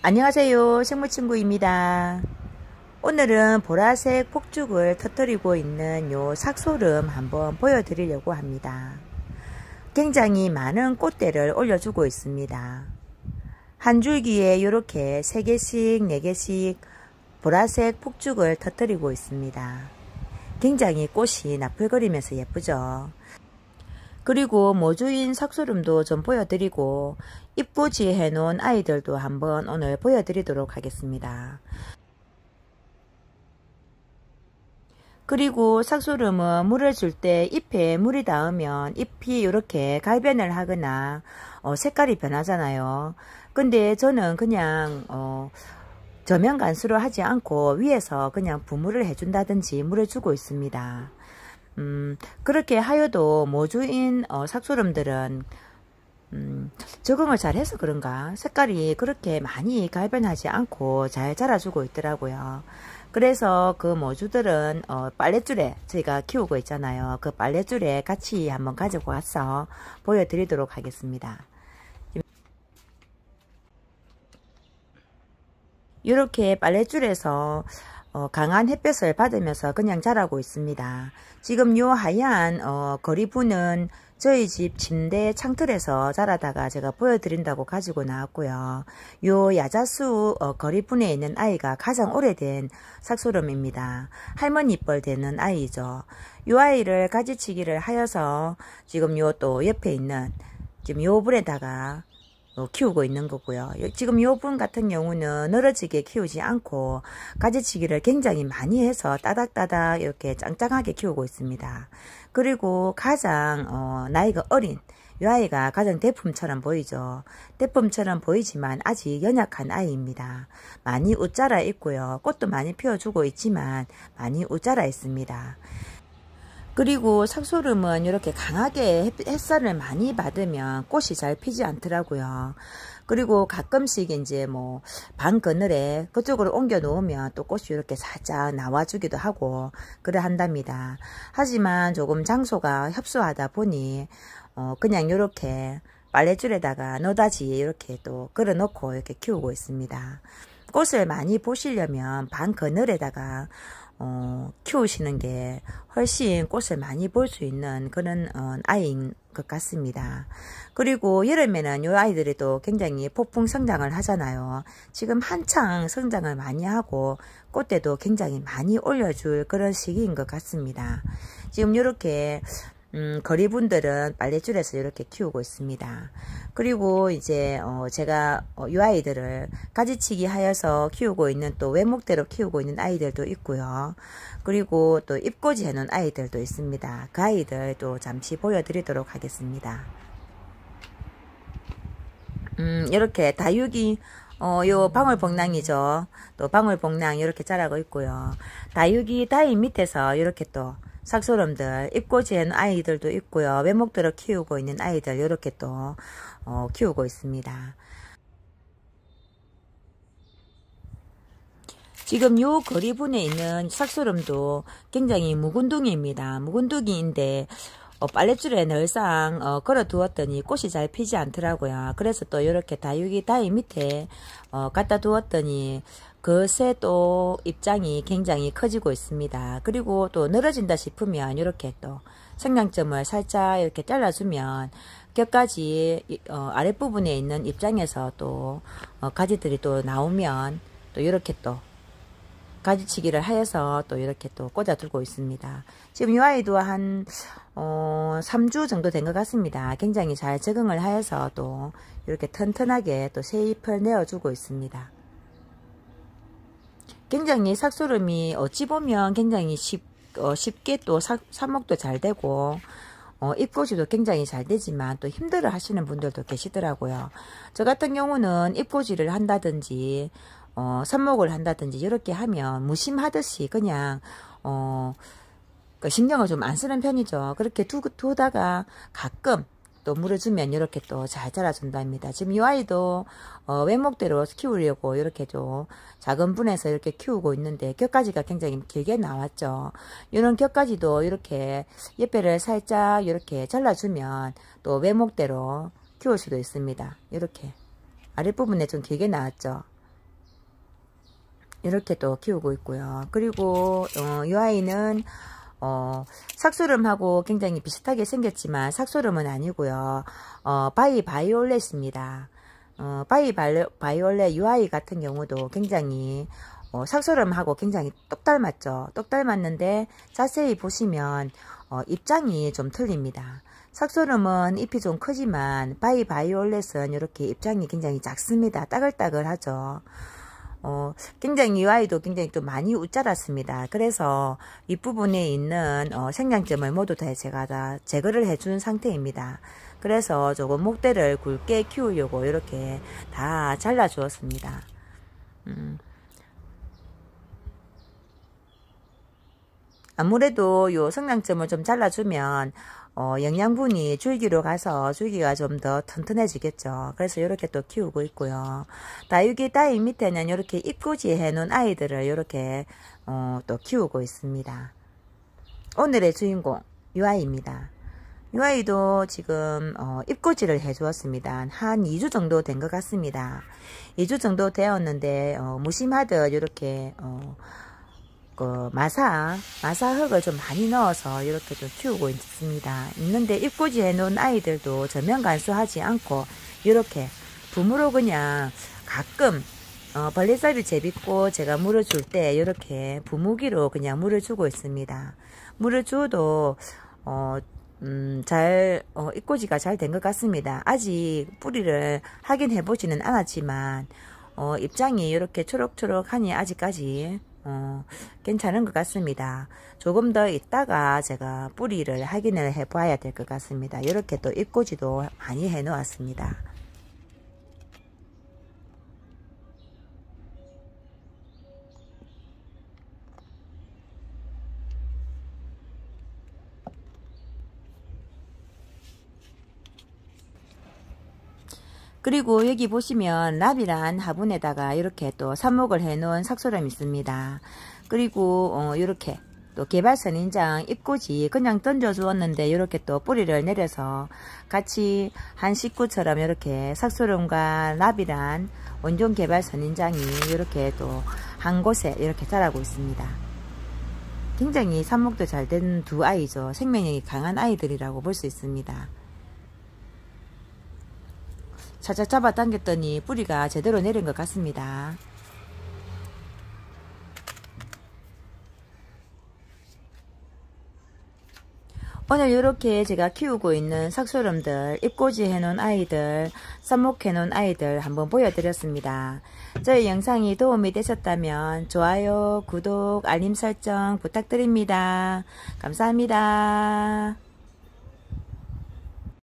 안녕하세요 식물친구입니다 오늘은 보라색 폭죽을 터뜨리고 있는 요 삭소름 한번 보여드리려고 합니다 굉장히 많은 꽃대를 올려주고 있습니다 한 줄기에 이렇게 3개씩 4개씩 보라색 폭죽을 터뜨리고 있습니다 굉장히 꽃이 나풀거리면서 예쁘죠 그리고 모주인 삭소름도 좀 보여드리고 입꼬지 해놓은 아이들도 한번 오늘 보여드리도록 하겠습니다. 그리고 삭소름은 물을 줄 때 잎에 물이 닿으면 잎이 이렇게 갈변을 하거나 어, 색깔이 변하잖아요. 근데 저는 그냥 어, 저면 간수를 하지 않고 위에서 그냥 부물을 해준다든지 물을 주고 있습니다. 음, 그렇게 하여도 모주인 어, 삭소름들은 음, 적응을 잘 해서 그런가 색깔이 그렇게 많이 갈변하지 않고 잘 자라주고 있더라고요. 그래서 그 모주들은 어, 빨랫줄에 저희가 키우고 있잖아요. 그 빨랫줄에 같이 한번 가지고 와서 보여드리도록 하겠습니다. 이렇게 빨랫줄에서 어, 강한 햇볕을 받으면서 그냥 자라고 있습니다. 지금 요 하얀 어, 거리분은 저희 집 침대 창틀에서 자라다가 제가 보여드린다고 가지고 나왔고요. 요 야자수 어, 거리분에 있는 아이가 가장 오래된 삭소름입니다. 할머니뻘 되는 아이죠. 요 아이를 가지치기를 하여서 지금 요 또 옆에 있는 지금 요 불에다가 어, 키우고 있는 거고요. 지금 요분 같은 경우는 늘어지게 키우지 않고 가지치기를 굉장히 많이 해서 따닥따닥 이렇게 짱짱하게 키우고 있습니다. 그리고 가장 어, 나이가 어린 이 아이가 가장 대품처럼 보이죠. 대품처럼 보이지만 아직 연약한 아이입니다. 많이 웃자라 있고요. 꽃도 많이 피워주고 있지만 많이 웃자라 있습니다. 그리고 삭소름은 이렇게 강하게 햇살을 많이 받으면 꽃이 잘 피지 않더라고요. 그리고 가끔씩 이제 뭐방 그늘에 그쪽으로 옮겨 놓으면 또 꽃이 이렇게 살짝 나와주기도 하고 그래 한답니다. 하지만 조금 장소가 협소하다 보니 어 그냥 이렇게 빨래줄에다가 너다지 이렇게 또 걸어 놓고 이렇게 키우고 있습니다. 꽃을 많이 보시려면 반 그늘에다가 어, 키우시는 게 훨씬 꽃을 많이 볼 수 있는 그런 어, 아이인 것 같습니다. 그리고 여름에는 이아이들도 굉장히 폭풍 성장을 하잖아요. 지금 한창 성장을 많이 하고 꽃대도 굉장히 많이 올려줄 그런 시기인 것 같습니다. 지금 이렇게 음, 거리분들은 빨래줄에서 이렇게 키우고 있습니다. 그리고 이제 어, 제가 이 어, 아이들을 가지치기 하여서 키우고 있는 또 외목대로 키우고 있는 아이들도 있고요. 그리고 또 입꼬지 해놓은 아이들도 있습니다. 그 아이들 또 잠시 보여드리도록 하겠습니다. 음, 이렇게 다육이 어, 요 방울복랑이죠. 또 방울복랑 이렇게 자라고 있고요. 다육이 다이 밑에서 이렇게 또 삭소름들 입고 지은 아이들도 있고요. 외목들을 키우고 있는 아이들 이렇게 또 어, 키우고 있습니다. 지금 요 거리 분에 있는 삭소름도 굉장히 묵은둥이입니다. 묵은둥이인데 어, 빨랫줄에 늘상 어, 걸어두었더니 꽃이 잘 피지 않더라고요. 그래서 또 이렇게 다육이 다이 밑에 어, 갖다 두었더니 그 새 또 입장이 굉장히 커지고 있습니다. 그리고 또 늘어진다 싶으면 이렇게 또 생장점을 살짝 이렇게 잘라주면 끝까지 어, 아랫부분에 있는 입장에서 또 어, 가지들이 또 나오면 또 이렇게 또 가지치기를 하여서 또 이렇게 또 꽂아 두고 있습니다. 지금 이 아이도 한 어, 3주 정도 된 것 같습니다. 굉장히 잘 적응을 하여서 또 이렇게 튼튼하게 또 새잎을 내어주고 있습니다. 굉장히 삭소름이 어찌 보면 굉장히 쉽, 어, 쉽게 또 사, 삽목도 잘 되고 어, 입꼬지도 굉장히 잘 되지만 또 힘들어 하시는 분들도 계시더라고요. 저 같은 경우는 입꼬지를 한다든지 어, 삽목을 한다든지 이렇게 하면 무심하듯이 그냥 어, 그 신경을 좀 안 쓰는 편이죠. 그렇게 두, 두다가 가끔 또물을주면 이렇게 또 잘 자라준답니다. 지금 이 아이도 어, 외목대로 키우려고 이렇게 좀 작은 분에서 이렇게 키우고 있는데 격까지가 굉장히 길게 나왔죠. 이런 격까지도 이렇게 옆에를 살짝 이렇게 잘라주면 또 외목대로 키울 수도 있습니다. 이렇게 아랫부분에 좀 길게 나왔죠. 이렇게 또 키우고 있고요. 그리고 어, 이 아이는 어, 삭소름하고 굉장히 비슷하게 생겼지만 삭소름은 아니고요. 어, 바이 바이올렛입니다. 어, 바이 바이올렛 UI 같은 경우도 굉장히 어, 삭소름하고 굉장히 똑 닮았죠. 똑 닮았는데 자세히 보시면 어, 입장이 좀 틀립니다. 삭소름은 잎이 좀 크지만 바이 바이올렛은 이렇게 입장이 굉장히 작습니다. 따글따글하죠. 어, 굉장히 이 아이도 굉장히 또 많이 웃자랐습니다. 그래서 윗부분에 있는 어, 생장점을 모두 다 제가 다 제거를 해 준 상태입니다. 그래서 조금 목대를 굵게 키우려고 이렇게 다 잘라주었습니다. 음. 아무래도 요 성장점을 좀 잘라주면 어, 영양분이 줄기로 가서 줄기가 좀 더 튼튼해지겠죠. 그래서 이렇게 또 키우고 있고요. 다육이 따위 밑에는 이렇게 입구지 해놓은 아이들을 이렇게 어, 또 키우고 있습니다. 오늘의 주인공 유아입니다. 유아이도 지금 어, 입꼬지를 해주었습니다. 한 2주 정도 된 것 같습니다. 2주 정도 되었는데 어, 무심하듯 이렇게 어, 그 마사, 마사흙을 좀 많이 넣어서 이렇게 좀 키우고 있습니다. 있는데 입꼬지 해놓은 아이들도 전면 간수하지 않고 이렇게 붐으로 그냥 가끔 어, 벌레살이 제비고 제가 물을 줄때 이렇게 부무기로 그냥 물을 주고 있습니다. 물을 줘도 어, 음, 잘 어, 입꼬지가 잘 된 것 같습니다. 아직 뿌리를 확인해 보지는 않았지만 어, 입장이 이렇게 초록초록하니 아직까지 어, 괜찮은 것 같습니다. 조금 더 있다가 제가 뿌리를 확인을 해봐야 될 것 같습니다. 이렇게 또 입꼬지도 많이 해놓았습니다. 그리고 여기 보시면 나이란 화분에다가 이렇게 또 삽목을 해놓은 삭소름 있습니다. 그리고 어, 이렇게 또 개발선 인장 입꽂지 그냥 던져 주었는데 이렇게 또 뿌리를 내려서 같이 한 식구처럼 이렇게 삭소름과 나비란 온종 개발선 인장이 이렇게 또 한 곳에 이렇게 자라고 있습니다. 굉장히 삽목도 잘 된 두 아이죠. 생명력이 강한 아이들이라고 볼 수 있습니다. 살짝 잡아당겼더니 뿌리가 제대로 내린 것 같습니다. 오늘 이렇게 제가 키우고 있는 삭소름들, 입꼬지 해놓은 아이들, 삽목해놓은 아이들 한번 보여드렸습니다. 저희 영상이 도움이 되셨다면 좋아요, 구독, 알림 설정 부탁드립니다. 감사합니다.